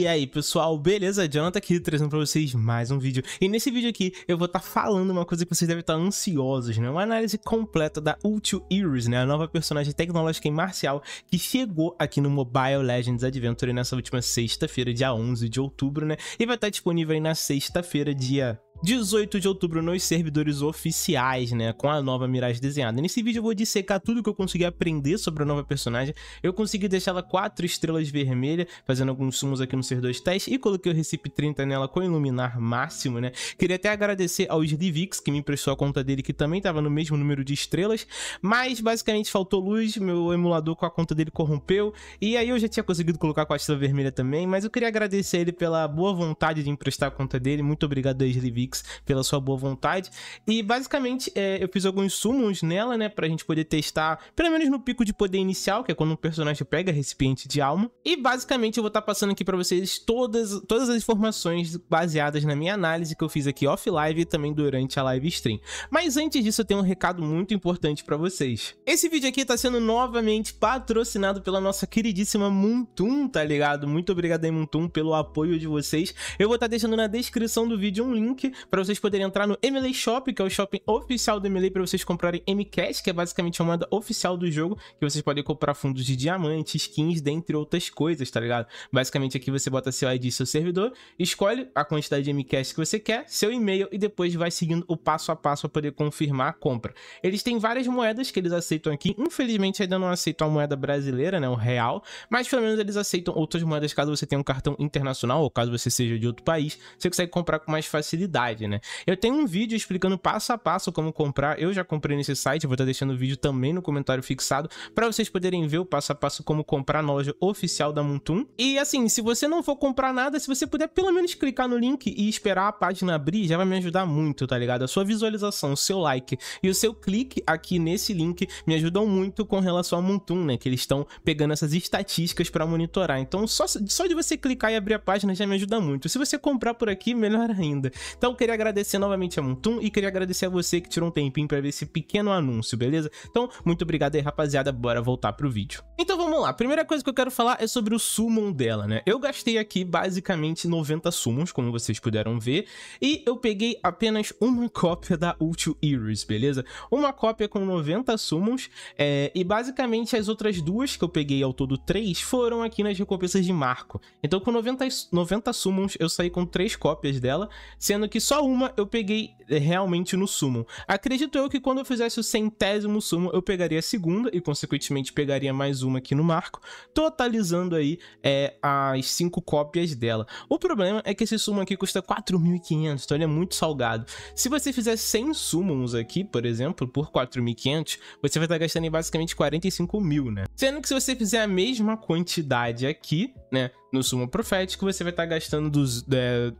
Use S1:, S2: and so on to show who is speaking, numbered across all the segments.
S1: E aí, pessoal, beleza? Jonathan aqui trazendo pra vocês mais um vídeo. E nesse vídeo aqui eu vou estar tá falando uma coisa que vocês devem estar tá ansiosos, né? Uma análise completa da Ultio Ears, né? A nova personagem tecnológica e marcial que chegou aqui no Mobile Legends Adventure nessa última sexta-feira, dia 11 de outubro, né? E vai estar tá disponível aí na sexta-feira, dia 18 de outubro nos servidores oficiais, né, com a nova Mirage desenhada. Nesse vídeo eu vou dissecar tudo que eu consegui aprender sobre a nova personagem. Eu consegui deixá-la 4 estrelas vermelhas, fazendo alguns sumos aqui no 2 teste e coloquei o Recipe 30 nela com iluminar máximo, né. Queria até agradecer ao Slivix, que me emprestou a conta dele, que também estava no mesmo número de estrelas, mas basicamente faltou luz, meu emulador com a conta dele corrompeu, e aí eu já tinha conseguido colocar com a estrela vermelha também, mas eu queria agradecer ele pela boa vontade de emprestar a conta dele. Muito obrigado, Slivix pela sua boa vontade. E basicamente é, eu fiz alguns sumos nela, né? Pra gente poder testar, pelo menos no pico de poder inicial, que é quando um personagem pega recipiente de alma. E basicamente eu vou estar tá passando aqui para vocês todas, todas as informações baseadas na minha análise que eu fiz aqui off-live e também durante a live stream. Mas antes disso eu tenho um recado muito importante para vocês. Esse vídeo aqui tá sendo novamente patrocinado pela nossa queridíssima Muntum, tá ligado? Muito obrigado aí Muntum pelo apoio de vocês. Eu vou estar tá deixando na descrição do vídeo um link para vocês poderem entrar no MLA Shop, que é o shopping oficial do MLA, para vocês comprarem MCAS, que é basicamente a moeda oficial do jogo, que vocês podem comprar fundos de diamante, skins, dentre outras coisas, tá ligado? Basicamente aqui você bota seu ID, seu servidor, escolhe a quantidade de MCAS que você quer, seu e-mail e depois vai seguindo o passo a passo para poder confirmar a compra. Eles têm várias moedas que eles aceitam aqui, infelizmente ainda não aceitam a moeda brasileira, né, o real, mas pelo menos eles aceitam outras moedas caso você tenha um cartão internacional ou caso você seja de outro país, você consegue comprar com mais facilidade site, né? Eu tenho um vídeo explicando passo a passo como comprar. Eu já comprei nesse site, vou estar tá deixando o vídeo também no comentário fixado para vocês poderem ver o passo a passo como comprar na loja oficial da Montum. E assim, se você não for comprar nada, se você puder pelo menos clicar no link e esperar a página abrir, já vai me ajudar muito, tá ligado? A sua visualização, o seu like e o seu clique aqui nesse link me ajudam muito com relação a Montum, né? Que eles estão pegando essas estatísticas para monitorar. Então, só, só de você clicar e abrir a página já me ajuda muito. Se você comprar por aqui, melhor ainda. Então, queria agradecer novamente a Montum e queria agradecer a você que tirou um tempinho para ver esse pequeno anúncio, beleza? Então, muito obrigado aí, rapaziada. Bora voltar pro vídeo. Então, vamos lá. A primeira coisa que eu quero falar é sobre o summon dela, né? Eu gastei aqui, basicamente, 90 summons, como vocês puderam ver, e eu peguei apenas uma cópia da Ultio Iris, beleza? Uma cópia com 90 summons, é... e basicamente as outras duas que eu peguei ao todo três foram aqui nas recompensas de Marco. Então, com 90, 90 summons, eu saí com três cópias dela, sendo que que só uma eu peguei eh, realmente no sumo. Acredito eu que quando eu fizesse o centésimo sumo, eu pegaria a segunda e, consequentemente, pegaria mais uma aqui no marco, totalizando aí é, as cinco cópias dela. O problema é que esse sumo aqui custa 4.500, então ele é muito salgado. Se você fizer 100 sumos aqui, por exemplo, por 4.500, você vai estar gastando em basicamente 45 mil, né? Sendo que se você fizer a mesma quantidade aqui, né, no sumo profético, você vai estar gastando dos... É,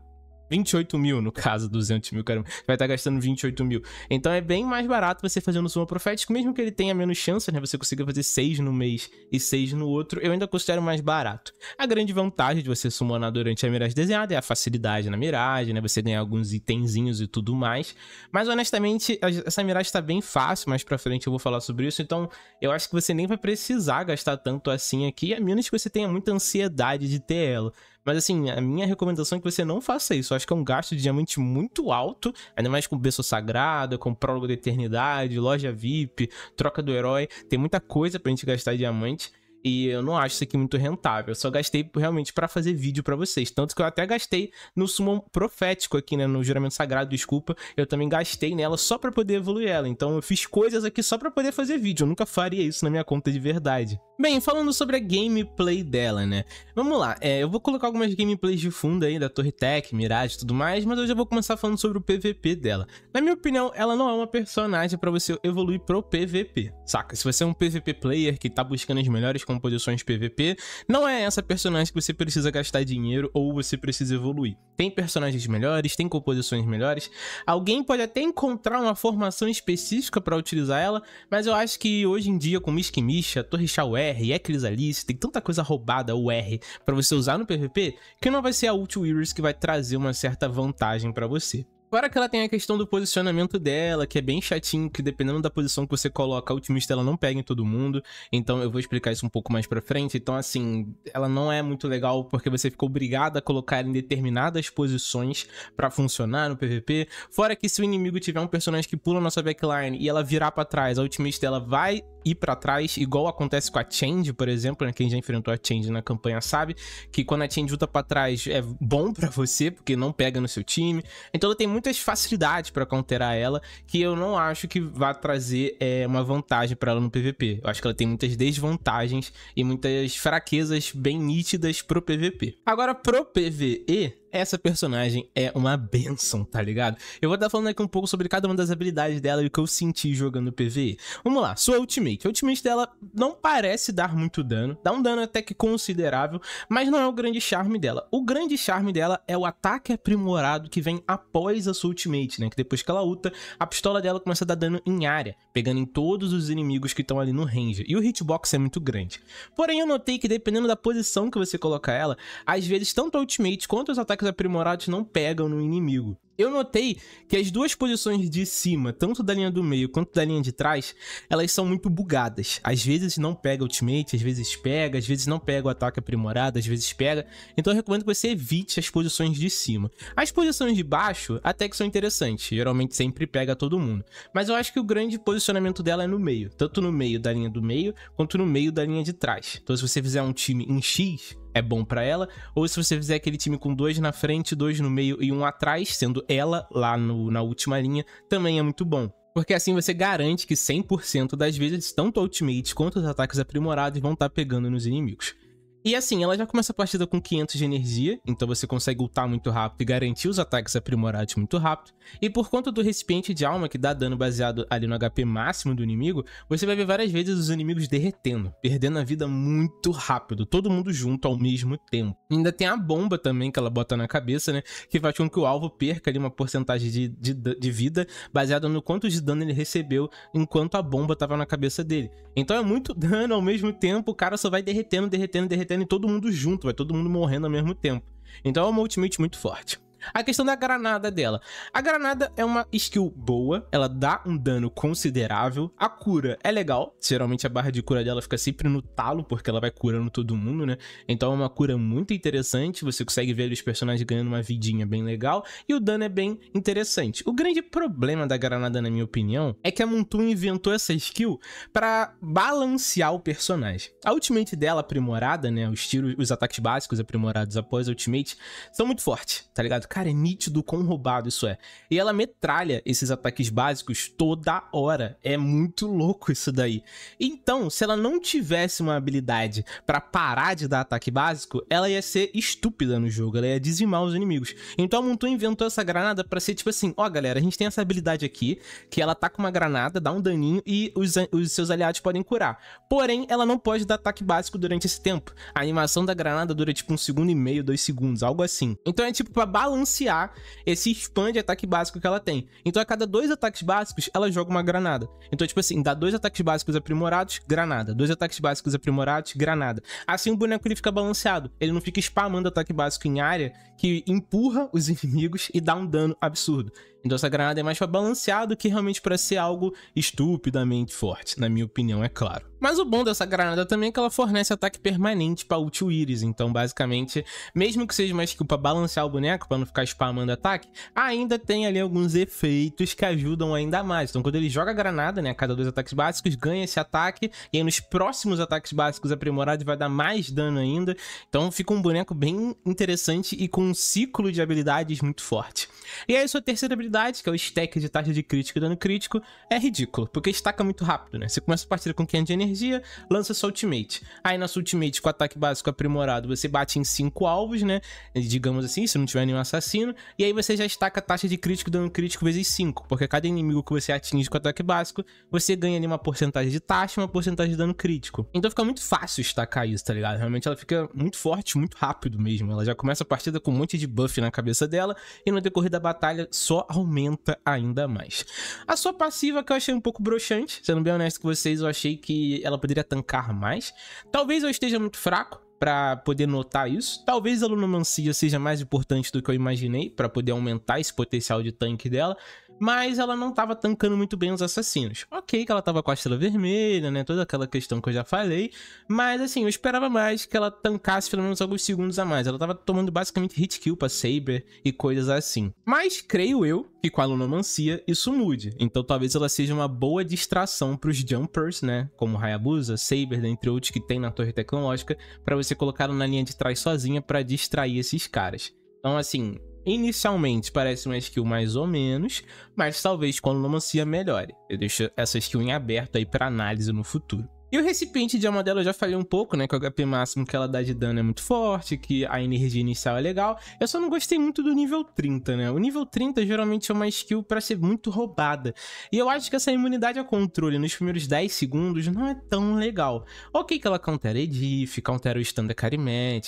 S1: 28 mil, no caso, 200 mil, caramba. Vai estar gastando 28 mil. Então é bem mais barato você fazer no suma profético, mesmo que ele tenha menos chance né? Você consiga fazer 6 no mês e 6 no outro, eu ainda considero mais barato. A grande vantagem de você sumonar durante a miragem desenhada é a facilidade na miragem, né? Você ganha alguns itenzinhos e tudo mais. Mas honestamente, essa miragem está bem fácil, mais pra frente eu vou falar sobre isso, então eu acho que você nem vai precisar gastar tanto assim aqui, a menos que você tenha muita ansiedade de ter ela. Mas assim, a minha recomendação é que você não faça isso. Eu acho que é um gasto de diamante muito alto, ainda mais com berço sagrado, com prólogo da eternidade, loja VIP, troca do herói. Tem muita coisa pra gente gastar diamante. E eu não acho isso aqui muito rentável. Eu só gastei realmente para fazer vídeo para vocês. Tanto que eu até gastei no sumo profético aqui, né? No juramento sagrado, desculpa. Eu também gastei nela só para poder evoluir ela. Então eu fiz coisas aqui só para poder fazer vídeo. Eu nunca faria isso na minha conta de verdade. Bem, falando sobre a gameplay dela, né? Vamos lá, é, eu vou colocar algumas gameplays de fundo aí da Torre Tech, Mirage e tudo mais, mas eu já vou começar falando sobre o PVP dela. Na minha opinião, ela não é uma personagem para você evoluir pro PVP, saca? Se você é um PVP player que tá buscando as melhores composições PVP, não é essa personagem que você precisa gastar dinheiro ou você precisa evoluir. Tem personagens melhores, tem composições melhores. Alguém pode até encontrar uma formação específica para utilizar ela, mas eu acho que hoje em dia com Mishkimisha, Torrechal R, Eclis Alice, tem tanta coisa roubada o R para você usar no PVP que não vai ser a Ult Weavers que vai trazer uma certa vantagem para você. Fora que ela tem a questão do posicionamento dela, que é bem chatinho, que dependendo da posição que você coloca, a ultimista ela não pega em todo mundo. Então eu vou explicar isso um pouco mais pra frente. Então, assim, ela não é muito legal porque você fica obrigado a colocar em determinadas posições para funcionar no PVP. Fora que se o inimigo tiver um personagem que pula na sua backline e ela virar para trás, a ultimista dela vai ir para trás, igual acontece com a Change, por exemplo, né? Quem já enfrentou a Change na campanha sabe que quando a Change luta para trás é bom para você, porque não pega no seu time. Então ela tem muito muitas facilidades para counterar ela, que eu não acho que vá trazer é, uma vantagem para ela no PVP. Eu acho que ela tem muitas desvantagens e muitas fraquezas bem nítidas pro PVP. Agora, pro PVE, essa personagem é uma benção, tá ligado? Eu vou estar falando aqui um pouco sobre cada uma das habilidades dela e o que eu senti jogando PvE. Vamos lá, sua ultimate. A ultimate dela não parece dar muito dano, dá um dano até que considerável, mas não é o grande charme dela. O grande charme dela é o ataque aprimorado que vem após a sua ultimate, né? Que depois que ela ulta, a pistola dela começa a dar dano em área pegando em todos os inimigos que estão ali no range. E o hitbox é muito grande. Porém, eu notei que dependendo da posição que você colocar ela, às vezes tanto a ultimate quanto os ataques aprimorados não pegam no inimigo. Eu notei que as duas posições de cima, tanto da linha do meio quanto da linha de trás, elas são muito bugadas. Às vezes não pega ultimate, às vezes pega, às vezes não pega o ataque aprimorado, às vezes pega. Então eu recomendo que você evite as posições de cima. As posições de baixo até que são interessantes, geralmente sempre pega todo mundo. Mas eu acho que o grande posicionamento dela é no meio, tanto no meio da linha do meio quanto no meio da linha de trás. Então se você fizer um time em X, é bom para ela, ou se você fizer aquele time com dois na frente, dois no meio e um atrás, sendo ela lá no, na última linha, também é muito bom. Porque assim você garante que 100% das vezes, tanto o ultimate quanto os ataques aprimorados vão estar tá pegando nos inimigos. E assim, ela já começa a partida com 500 de energia, então você consegue ultar muito rápido e garantir os ataques aprimorados muito rápido. E por conta do recipiente de alma que dá dano baseado ali no HP máximo do inimigo, você vai ver várias vezes os inimigos derretendo, perdendo a vida muito rápido, todo mundo junto ao mesmo tempo. E ainda tem a bomba também que ela bota na cabeça, né, que faz com que o alvo perca ali uma porcentagem de, de, de vida baseada no quanto de dano ele recebeu enquanto a bomba estava na cabeça dele. Então é muito dano ao mesmo tempo, o cara só vai derretendo, derretendo, derretendo Titan todo mundo junto, vai todo mundo morrendo ao mesmo tempo. Então é uma ultimate muito forte. A questão da granada dela. A granada é uma skill boa, ela dá um dano considerável. A cura é legal, geralmente a barra de cura dela fica sempre no talo, porque ela vai curando todo mundo, né? Então é uma cura muito interessante, você consegue ver os personagens ganhando uma vidinha bem legal, e o dano é bem interessante. O grande problema da granada, na minha opinião, é que a Montu inventou essa skill para balancear o personagem. A ultimate dela aprimorada, né? Os tiros, os ataques básicos aprimorados após a ultimate são muito fortes, tá ligado? Cara, é nítido quão roubado isso é. E ela metralha esses ataques básicos toda hora. É muito louco isso daí. Então, se ela não tivesse uma habilidade para parar de dar ataque básico, ela ia ser estúpida no jogo. Ela ia dizimar os inimigos. Então a Montu inventou essa granada para ser tipo assim: ó, oh, galera, a gente tem essa habilidade aqui, que ela tá com uma granada, dá um daninho e os, os seus aliados podem curar. Porém, ela não pode dar ataque básico durante esse tempo. A animação da granada dura tipo um segundo e meio, dois segundos, algo assim. Então é tipo pra balançar balancear esse spam de ataque básico que ela tem. Então, a cada dois ataques básicos, ela joga uma granada. Então, tipo assim, dá dois ataques básicos aprimorados, granada. Dois ataques básicos aprimorados, granada. Assim, o boneco ele fica balanceado. Ele não fica spamando ataque básico em área que empurra os inimigos e dá um dano absurdo. Então essa granada é mais para balancear do que realmente para ser algo estupidamente forte, na minha opinião, é claro. Mas o bom dessa granada também é que ela fornece ataque permanente para ult Iris, então basicamente, mesmo que seja uma skill pra balancear o boneco, para não ficar spamando ataque, ainda tem ali alguns efeitos que ajudam ainda mais. Então quando ele joga a granada, né, a cada dois ataques básicos, ganha esse ataque, e aí nos próximos ataques básicos aprimorados vai dar mais dano ainda, então fica um boneco bem interessante e com um ciclo de habilidades muito forte. E aí sua terceira habilidade habilidade, que é o stack de taxa de crítico e dano crítico, é ridículo, porque estaca muito rápido, né? Você começa a partida com 500 é de energia, lança sua ultimate. Aí na sua ultimate, com ataque básico aprimorado, você bate em 5 alvos, né? Digamos assim, se não tiver nenhum assassino. E aí você já estaca a taxa de crítico e dano crítico vezes 5, porque cada inimigo que você atinge com ataque básico, você ganha ali uma porcentagem de taxa e uma porcentagem de dano crítico. Então fica muito fácil estacar isso, tá ligado? Realmente ela fica muito forte, muito rápido mesmo. Ela já começa a partida com um monte de buff na cabeça dela e no decorrer da batalha só aumenta ainda mais. A sua passiva que eu achei um pouco broxante, sendo bem honesto com vocês, eu achei que ela poderia tancar mais. Talvez eu esteja muito fraco, para poder notar isso. Talvez a Lunomancia seja mais importante do que eu imaginei para poder aumentar esse potencial de tanque dela mas ela não tava tancando muito bem os assassinos. Ok que ela tava com a estrela vermelha, né, toda aquela questão que eu já falei, mas assim, eu esperava mais que ela tancasse pelo menos alguns segundos a mais. Ela tava tomando basicamente hit kill pra Saber e coisas assim. Mas creio eu que com a Lunomancia isso mude, então talvez ela seja uma boa distração pros Jumpers, né, como Hayabusa, Saber, dentre né, outros que tem na Torre Tecnológica, para você colocar na linha de trás sozinha para distrair esses caras. Então, assim, Inicialmente parece uma skill mais ou menos, mas talvez quando Nomancia melhore. Eu deixo essa skill em aberto aí para análise no futuro. E o recipiente de alma dela eu já falei um pouco, né? Que o HP máximo que ela dá de dano é muito forte, que a energia inicial é legal. Eu só não gostei muito do nível 30, né? O nível 30 geralmente é uma skill para ser muito roubada. E eu acho que essa imunidade a controle nos primeiros 10 segundos não é tão legal. Ok que ela countera Edith, countera o stand da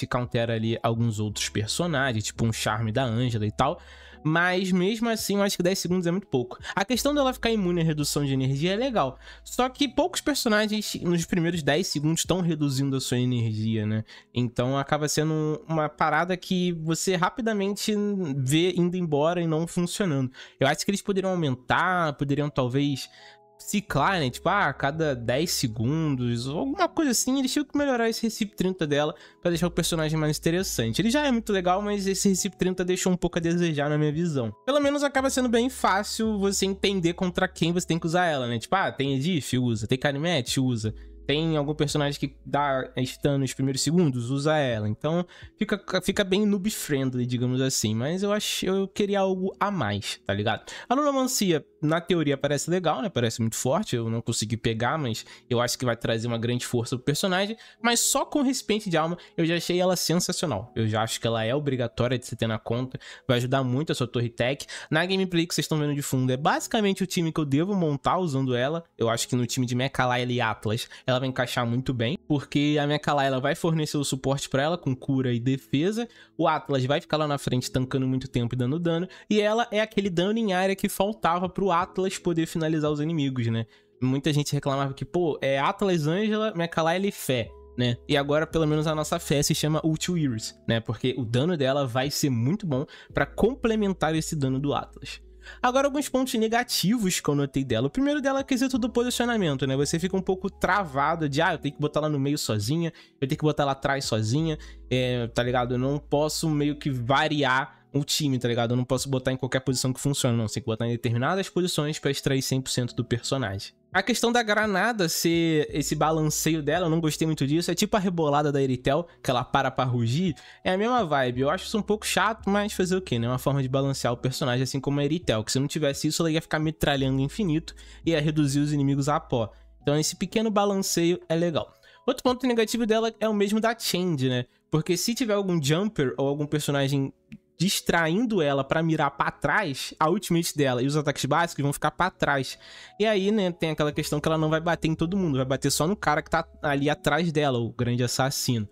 S1: countera ali alguns outros personagens, tipo um charme da Angela e tal. Mas mesmo assim, eu acho que 10 segundos é muito pouco. A questão dela ficar imune à redução de energia é legal. Só que poucos personagens nos primeiros 10 segundos estão reduzindo a sua energia, né? Então acaba sendo uma parada que você rapidamente vê indo embora e não funcionando. Eu acho que eles poderiam aumentar, poderiam talvez ciclar, né? Tipo, ah, a cada 10 segundos, ou alguma coisa assim, eles tinham que melhorar esse Recipe 30 dela para deixar o personagem mais interessante. Ele já é muito legal, mas esse Recipe 30 deixou um pouco a desejar na minha visão. Pelo menos acaba sendo bem fácil você entender contra quem você tem que usar ela, né? Tipo, ah, tem Edith? Usa. Tem Carimete? Usa tem algum personagem que dá stun nos primeiros segundos, usa ela. Então fica, fica bem noob friendly, digamos assim. Mas eu acho eu queria algo a mais, tá ligado? A Lunomancia, na teoria, parece legal, né? Parece muito forte. Eu não consegui pegar, mas eu acho que vai trazer uma grande força pro personagem. Mas só com o Recipiente de Alma eu já achei ela sensacional. Eu já acho que ela é obrigatória de se ter na conta. Vai ajudar muito a sua torre tech. Na gameplay que vocês estão vendo de fundo, é basicamente o time que eu devo montar usando ela. Eu acho que no time de Mecha e Atlas, ela ela vai encaixar muito bem, porque a minha Kalaila vai fornecer o suporte para ela com cura e defesa, o Atlas vai ficar lá na frente tancando muito tempo e dando dano, e ela é aquele dano em área que faltava pro Atlas poder finalizar os inimigos, né? Muita gente reclamava que, pô, é Atlas, Angela, minha Kalaila e é Fé. Né? E agora, pelo menos, a nossa fé se chama Ulti Ears, né? Porque o dano dela vai ser muito bom para complementar esse dano do Atlas. Agora, alguns pontos negativos que eu notei dela. O primeiro dela é o quesito do posicionamento, né? Você fica um pouco travado de, ah, eu tenho que botar ela no meio sozinha, eu tenho que botar ela atrás sozinha, é, tá ligado? Eu não posso meio que variar o time, tá ligado? Eu não posso botar em qualquer posição que funcione, não. sei tem que botar em determinadas posições para extrair 100% do personagem. A questão da granada ser esse balanceio dela, eu não gostei muito disso. É tipo a rebolada da Eritel, que ela para pra rugir. É a mesma vibe. Eu acho isso um pouco chato, mas fazer o quê, né? Uma forma de balancear o personagem, assim como a Eritel. Que se não tivesse isso, ela ia ficar metralhando infinito e ia reduzir os inimigos a pó. Então esse pequeno balanceio é legal. Outro ponto negativo dela é o mesmo da Change, né? Porque se tiver algum jumper ou algum personagem distraindo ela para mirar para trás, a ultimate dela e os ataques básicos vão ficar para trás. E aí, né, tem aquela questão que ela não vai bater em todo mundo, vai bater só no cara que tá ali atrás dela, o grande assassino.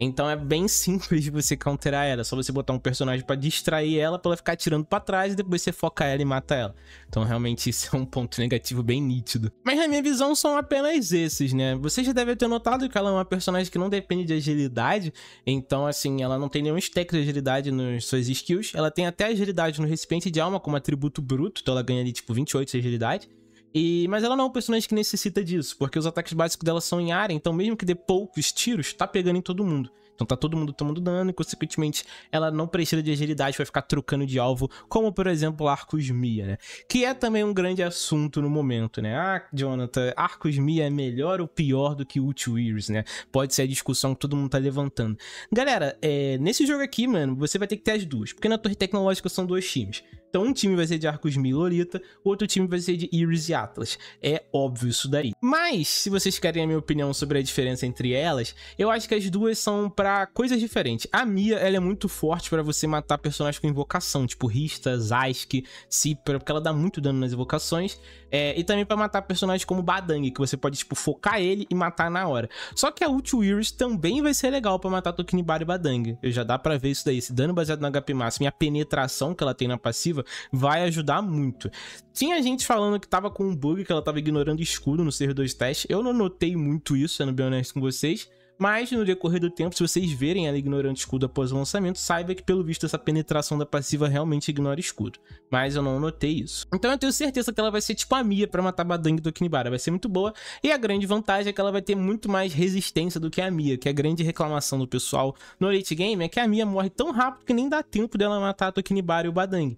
S1: Então é bem simples você counterar ela. É só você botar um personagem para distrair ela, pra ela ficar atirando para trás e depois você foca ela e mata ela. Então realmente isso é um ponto negativo bem nítido. Mas na minha visão são apenas esses, né? Você já deve ter notado que ela é uma personagem que não depende de agilidade. Então, assim, ela não tem nenhum stack de agilidade nas suas skills. Ela tem até agilidade no recipiente de alma como atributo bruto. Então ela ganha ali tipo 28 de agilidade. E, mas ela não é um personagem que necessita disso, porque os ataques básicos dela são em área, então mesmo que dê poucos tiros, tá pegando em todo mundo. Então tá todo mundo tomando dano e, consequentemente, ela não precisa de agilidade, vai ficar trocando de alvo, como, por exemplo, Arcos Mia, né? Que é também um grande assunto no momento, né? Ah, Jonathan, Arcos Mia é melhor ou pior do que Ultiwears, né? Pode ser a discussão que todo mundo tá levantando. Galera, é, nesse jogo aqui, mano, você vai ter que ter as duas, porque na Torre Tecnológica são dois times. Então um time vai ser de Arcos Mil Lorita, outro time vai ser de Iris e Atlas. É óbvio isso daí. Mas, se vocês querem a minha opinião sobre a diferença entre elas, eu acho que as duas são para coisas diferentes. A Mia, ela é muito forte para você matar personagens com invocação, tipo Rista, Zask, Cipra, porque ela dá muito dano nas invocações. É, e também para matar personagens como Badang, que você pode, tipo, focar ele e matar na hora. Só que a ult Iris também vai ser legal para matar Tokinibar e Badang. Eu já dá para ver isso daí, esse dano baseado no HP máximo e a penetração que ela tem na passiva, vai ajudar muito. Tinha gente falando que tava com um bug, que ela tava ignorando escudo no servidor de teste. Eu não notei muito isso, sendo bem honesto com vocês. Mas no decorrer do tempo, se vocês verem ela ignorando escudo após o lançamento, saiba que pelo visto essa penetração da passiva realmente ignora escudo. Mas eu não notei isso. Então eu tenho certeza que ela vai ser tipo a Mia para matar Badang do Kinibara. Vai ser muito boa. E a grande vantagem é que ela vai ter muito mais resistência do que a Mia, que é a grande reclamação do pessoal no late game é que a Mia morre tão rápido que nem dá tempo dela matar a Tokinibara e o Badang.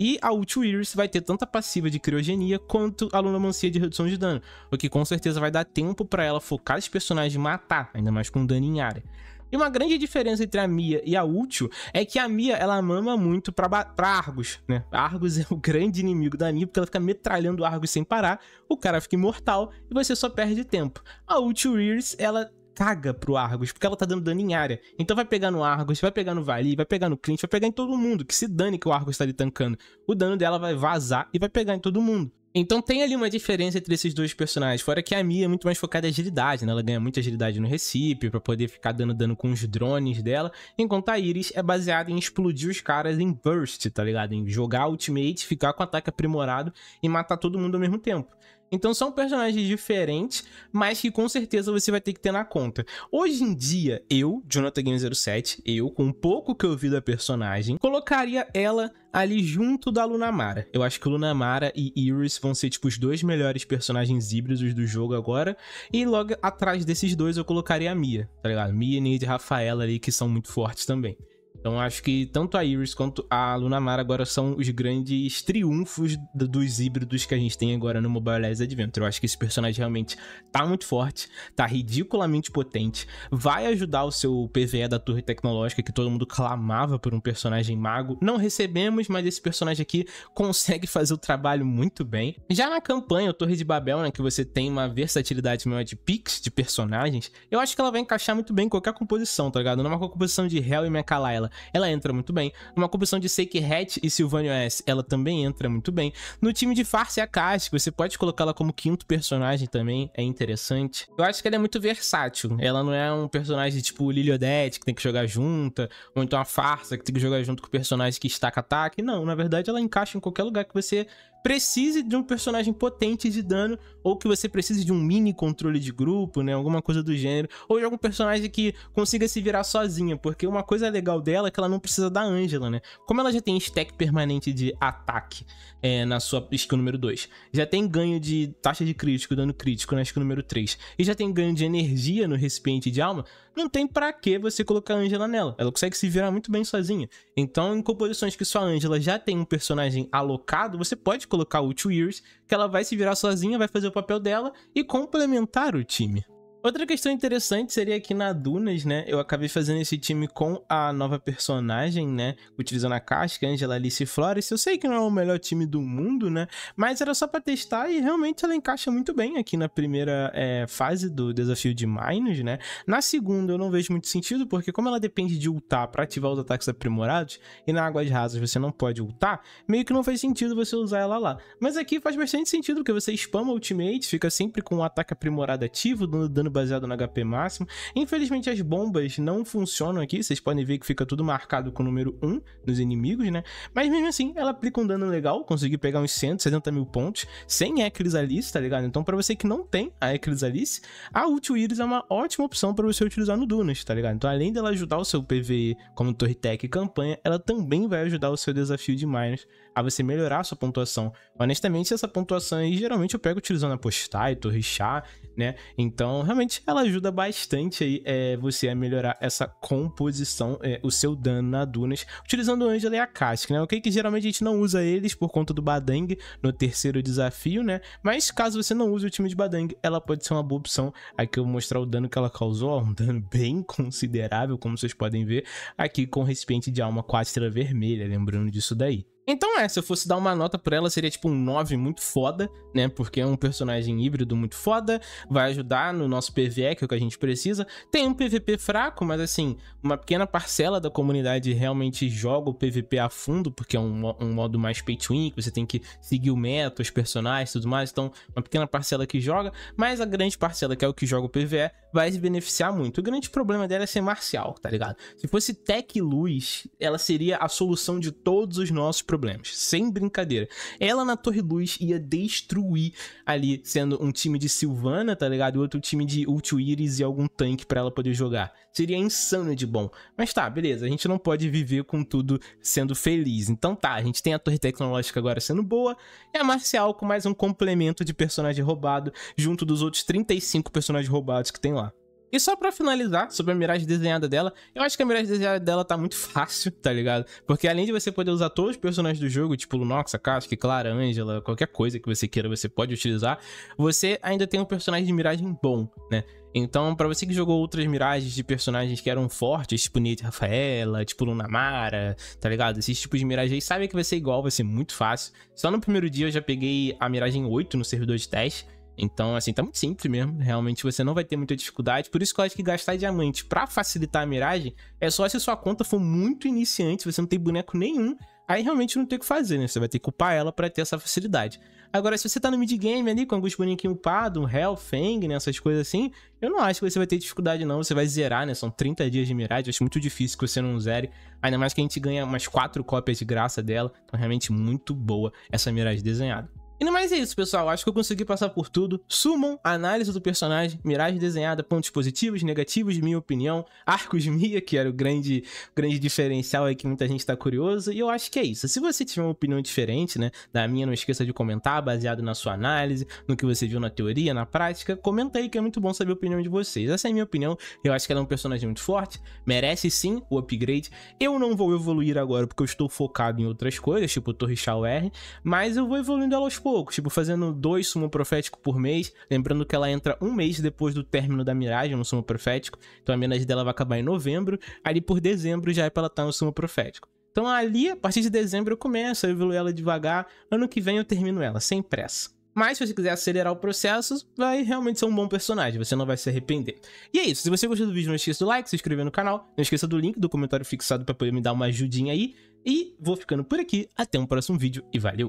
S1: E a Ult Iris vai ter tanto a passiva de criogenia quanto a lunomancia de redução de dano, o que com certeza vai dar tempo para ela focar os personagens e matar, ainda mais com dano em área. E uma grande diferença entre a Mia e a Útil é que a Mia, ela mama muito pra, pra Argus, né? Argus é o grande inimigo da Mia, porque ela fica metralhando Argus sem parar, o cara fica imortal e você só perde tempo. A Útil Iris ela caga pro Argus porque ela tá dando dano em área. Então vai pegar no Argus vai pegar no Vali, vai pegar no Clint, vai pegar em todo mundo. Que se dane que o Argus tá ali tancando. O dano dela vai vazar e vai pegar em todo mundo. Então tem ali uma diferença entre esses dois personagens, fora que a Mia é muito mais focada em agilidade, né? Ela ganha muita agilidade no Recife para poder ficar dando dano com os drones dela, enquanto a Iris é baseada em explodir os caras em burst, tá ligado? Em jogar ultimate, ficar com ataque aprimorado e matar todo mundo ao mesmo tempo. Então são personagens diferentes, mas que com certeza você vai ter que ter na conta. Hoje em dia, eu, Jonathan Game 07, eu, com um pouco que eu vi da personagem, colocaria ela ali junto da Lunamara. Eu acho que Lunamara e Iris vão ser, tipo, os dois melhores personagens híbridos do jogo agora. E logo atrás desses dois eu colocaria a Mia, tá ligado? Mia, Nid e Rafaela ali, que são muito fortes também. Então acho que tanto a Iris quanto a Lunamar agora são os grandes triunfos dos híbridos que a gente tem agora no Mobile Legends Adventure. Eu acho que esse personagem realmente tá muito forte, tá ridiculamente potente, vai ajudar o seu PVE da torre tecnológica que todo mundo clamava por um personagem mago. Não recebemos, mas esse personagem aqui consegue fazer o trabalho muito bem. Já na campanha, a Torre de Babel, né, que você tem uma versatilidade maior de picks de personagens, eu acho que ela vai encaixar muito bem em qualquer composição, tá ligado? Não é uma composição de Hell e Mechalaya dela, ela entra muito bem. Numa composição de Sake Hatch e Silvânio S, ela também entra muito bem. No time de Farce e Akashi, você pode colocá-la como quinto personagem também, é interessante. Eu acho que ela é muito versátil. Ela não é um personagem tipo Liliodete, que tem que jogar junta, ou então a Farsa, que tem que jogar junto com o personagem que estaca ataque. Não, na verdade ela encaixa em qualquer lugar que você precise de um personagem potente de dano, ou que você precise de um mini controle de grupo, né? Alguma coisa do gênero, ou de algum personagem que consiga se virar sozinha, porque uma coisa legal dela é que ela não precisa da Angela, né? Como ela já tem stack permanente de ataque é, na sua skill número 2, já tem ganho de taxa de crítico, dano crítico na skill número 3, e já tem ganho de energia no recipiente de alma, não tem para que você colocar a Angela nela. Ela consegue se virar muito bem sozinha. Então, em composições que sua Angela já tem um personagem alocado, você pode colocar o Two Years, que ela vai se virar sozinha, vai fazer o papel dela e complementar o time. Outra questão interessante seria que na Dunas, né, eu acabei fazendo esse time com a nova personagem, né, utilizando a Casca, Angela Alice Flores. Eu sei que não é o melhor time do mundo, né, mas era só para testar e realmente ela encaixa muito bem aqui na primeira é, fase do desafio de Minus, né. Na segunda eu não vejo muito sentido, porque como ela depende de ultar para ativar os ataques aprimorados, e na Águas Rasas você não pode ultar, meio que não faz sentido você usar ela lá. Mas aqui faz bastante sentido, porque você spama ultimate, fica sempre com o um ataque aprimorado ativo, dando dano baseado no HP máximo. Infelizmente as bombas não funcionam aqui, vocês podem ver que fica tudo marcado com o número 1 nos inimigos, né? Mas mesmo assim, ela aplica um dano legal, consegui pegar uns 170 mil pontos, sem Eclis Alice, tá ligado? Então para você que não tem a Eclis Alice, a Ulti Iris é uma ótima opção para você utilizar no Dunas, tá ligado? Então além dela ajudar o seu PvE como Torre Tech e campanha, ela também vai ajudar o seu desafio de Minas a você melhorar a sua pontuação. Honestamente, essa pontuação aí geralmente eu pego utilizando a e Richar, né? Então, realmente ela ajuda bastante aí é, você a melhorar essa composição, é, o seu dano na Dunas, utilizando o Angela e a Kask, né? Ok, é que geralmente a gente não usa eles por conta do Badang no terceiro desafio, né? Mas caso você não use o time de Badang, ela pode ser uma boa opção. Aqui eu vou mostrar o dano que ela causou, um dano bem considerável, como vocês podem ver, aqui com o recipiente de alma 4 vermelha, lembrando disso daí. Então é, se eu fosse dar uma nota pra ela, seria tipo um 9 muito foda, né? Porque é um personagem híbrido muito foda, vai ajudar no nosso PvE, que é o que a gente precisa. Tem um PvP fraco, mas assim, uma pequena parcela da comunidade realmente joga o PvP a fundo, porque é um, um modo mais pay to win, que você tem que seguir o meta, os personagens e tudo mais. Então, uma pequena parcela que joga, mas a grande parcela, que é o que joga o PvE, vai se beneficiar muito. O grande problema dela é ser marcial, tá ligado? Se fosse Tech Luz, ela seria a solução de todos os nossos problemas problemas. Sem brincadeira. Ela na Torre Luz ia destruir ali, sendo um time de Silvana, tá ligado? E outro time de Ultuiris e algum tanque para ela poder jogar. Seria insano de bom. Mas tá, beleza. A gente não pode viver com tudo sendo feliz. Então tá, a gente tem a Torre Tecnológica agora sendo boa. E a Marcial com mais um complemento de personagem roubado junto dos outros 35 personagens roubados que tem lá. E só pra finalizar sobre a miragem desenhada dela, eu acho que a miragem desenhada dela tá muito fácil, tá ligado? Porque além de você poder usar todos os personagens do jogo, tipo Lunoxa, Casque, Clara, Angela, qualquer coisa que você queira, você pode utilizar, você ainda tem um personagem de miragem bom, né? Então, para você que jogou outras miragens de personagens que eram fortes, tipo Nietzsche Rafaela, tipo Lunamara, tá ligado? Esses tipos de miragens aí, sabe que vai ser igual, vai ser muito fácil. Só no primeiro dia eu já peguei a miragem 8 no servidor de teste. Então, assim, tá muito simples mesmo. Realmente você não vai ter muita dificuldade. Por isso que eu acho que gastar diamante para facilitar a miragem é só se sua conta for muito iniciante, você não tem boneco nenhum. Aí realmente não tem o que fazer, né? Você vai ter que upar ela para ter essa facilidade. Agora, se você tá no mid-game ali, com alguns bonequinhos upados, um Hell, Fang, né? Essas coisas assim, eu não acho que você vai ter dificuldade, não. Você vai zerar, né? São 30 dias de miragem. acho muito difícil que você não zere. Ainda mais que a gente ganha umas 4 cópias de graça dela. Então, realmente muito boa essa miragem desenhada. E no mais é isso, pessoal. Acho que eu consegui passar por tudo. Sumam, análise do personagem, miragem desenhada, pontos positivos, negativos, minha opinião, arcos Mia, que era o grande, grande diferencial aí que muita gente tá curioso. E eu acho que é isso. Se você tiver uma opinião diferente, né, da minha, não esqueça de comentar, baseado na sua análise, no que você viu na teoria, na prática. Comenta aí que é muito bom saber a opinião de vocês. Essa é a minha opinião. Eu acho que ela é um personagem muito forte, merece sim o upgrade. Eu não vou evoluir agora porque eu estou focado em outras coisas, tipo Torre Shaw R, mas eu vou evoluindo ela aos pouco, tipo, fazendo dois sumo profético por mês. Lembrando que ela entra um mês depois do término da miragem no sumo profético. Então a miragem dela vai acabar em novembro. Ali por dezembro já é pra ela estar tá no sumo profético. Então ali, a partir de dezembro eu começo, eu evoluo ela devagar. Ano que vem eu termino ela, sem pressa. Mas se você quiser acelerar o processo, vai realmente ser um bom personagem, você não vai se arrepender. E é isso, se você gostou do vídeo, não esqueça do like, se inscrever no canal, não esqueça do link do comentário fixado para poder me dar uma ajudinha aí. E vou ficando por aqui, até um próximo vídeo e valeu!